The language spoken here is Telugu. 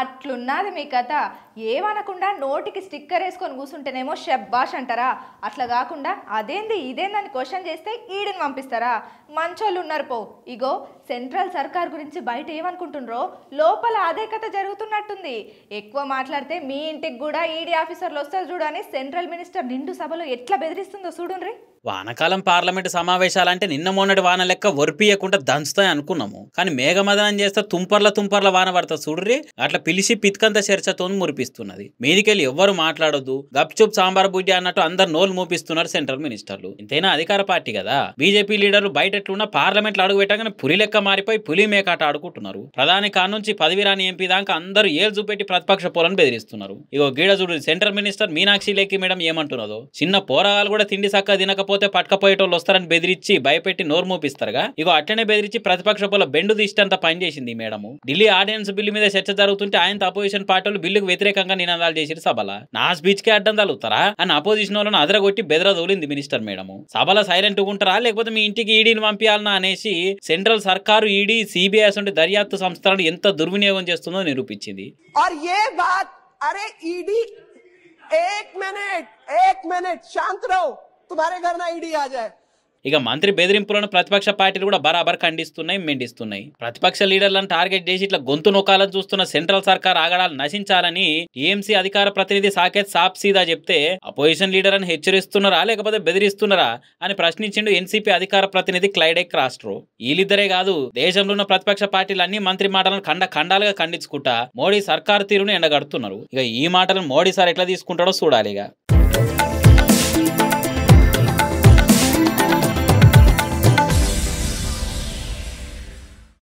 అట్లున్నది మీ కథ ఏమనకుండా నోటికి స్టిక్కర్ వేసుకొని కూర్చుంటేనేమో షబ్బాష్ అంటారా అట్లా కాకుండా అదేంది ఇదేందని క్వశ్చన్ చేస్తే ఈడిని పంపిస్తారా మంచోళ్ళు ఉన్నారు పో ఇగో సెంట్రల్ సర్కార్ గురించి బయట ఏమనుకుంటుండ్రో లోపల అదే కథ జరుగుతున్నట్టుంది ఎక్కువ మాట్లాడితే మీ ఇంటికి కూడా ఈడీ ఆఫీసర్లు వస్తారు చూడని సెంట్రల్ మినిస్టర్ నిండు సభలో ఎట్లా బెదిరిస్తుందో చూడుండ్రీ వానకాలం పార్లమెంట్ సమావేశాలంటే నిన్న మొన్నటి వాన లెక్క ఒరిపియకుండా దంచుతాయి అనుకున్నాము కానీ మేఘమదనం చేస్తే తుంపర్ల తుంపర్ల వాన పడతా చూడ్రి అట్లా పిలిచి పితికంత చర్చతో మురిపిస్తున్నది మీదికెళ్ళి ఎవ్వరు మాట్లాడొద్దు గప్చుప్ సాంబార్ బుడ్డి అన్నట్టు అందరు నోలు మూపిస్తున్నారు సెంట్రల్ మినిస్టర్లు ఇంతైనా అధికార పార్టీ కదా బీజేపీ లీడర్లు బయట ఎట్లున్నా పార్లమెంట్లో అడుగు పెట్టగానే పులి లెక్క మారిపోయి పులి మేకాట ఆడుకుంటున్నారు ప్రధాని కానుంచి పదవిరాని ఎంపీ దాకా అందరూ ఏలు చూపెట్టి ప్రతిపక్ష పోలను బెదిరిస్తున్నారు ఇగో గీడ చూడు central minister Meenakshi Lekhi madam ఏమంటున్నదో చిన్న పోరాగాలు కూడా తిండి సక్క తినకపోతే లేకపోతే పట్టుకపోయేటోళ్ళు వస్తారని బెదిరించి భయపెట్టి నోరు మూపిస్తారుగా ఇగో అట్లనే బెదిరించి ప్రతిపక్ష పొల బెండు తీసేంత పనిచేసింది ఈ మేడం ఢిల్లీ ఆడియన్స్ బిల్లు మీద చర్చ జరుగుతుంటే ఆయన అపోజిషన్ పార్టీలు బిల్లుకు వ్యతిరేకంగా నినాదాలు చేసి సభల నా స్పీచ్ కి అడ్డం తగులుతారా అని అపోజిషన్ వాళ్ళను అదరగొట్టి బెదరదోలింది మినిస్టర్ మేడం సభల సైలెంట్ ఉంటారా లేకపోతే మీ ఇంటికి ఈడీని పంపించాలన్నా అనేసి సెంట్రల్ సర్కారు ఈడీ సిబిఐ వంటి దర్యాప్తు సంస్థలను ఎంత దుర్వినియోగం చేస్తుందో నిరూపించింది అరే ఈడీ एक మినిట్ एक తుమారే घर ना ఆ జాయ్ ఇక మంత్రి బెదిరింపులను ప్రతిపక్ష పార్టీలు కూడా బరాబర్ ఖండిస్తున్నాయి మెండిస్తున్నాయి ప్రతిపక్ష లీడర్లను టార్గెట్ చేసి ఇట్లా గొంతు నొక్కాలని చూస్తున్న సెంట్రల్ సర్కార్ ఆగడాలు నశించాలని టీఎంసీ అధికార ప్రతినిధి సాకేత్ సాప్ సీదా చెప్తే అపోజిషన్ లీడర్ అని హెచ్చరిస్తున్నారా లేకపోతే బెదిరిస్తున్నారా అని ప్రశ్నించిండు ఎన్సీపీ అధికార ప్రతినిధి క్లైడెక్ రాస్ట్రో వీళ్ళిద్దరే కాదు దేశంలో ఉన్న ప్రతిపక్ష పార్టీలన్నీ మంత్రి మాటలను ఖండ ఖండాలుగా ఖండించుకుంటా మోడీ సర్కార్ తీరును ఎండగడుతున్నారు ఇక ఈ మాటలను మోడీ సార్ ఎట్లా తీసుకుంటాడో చూడాలిగా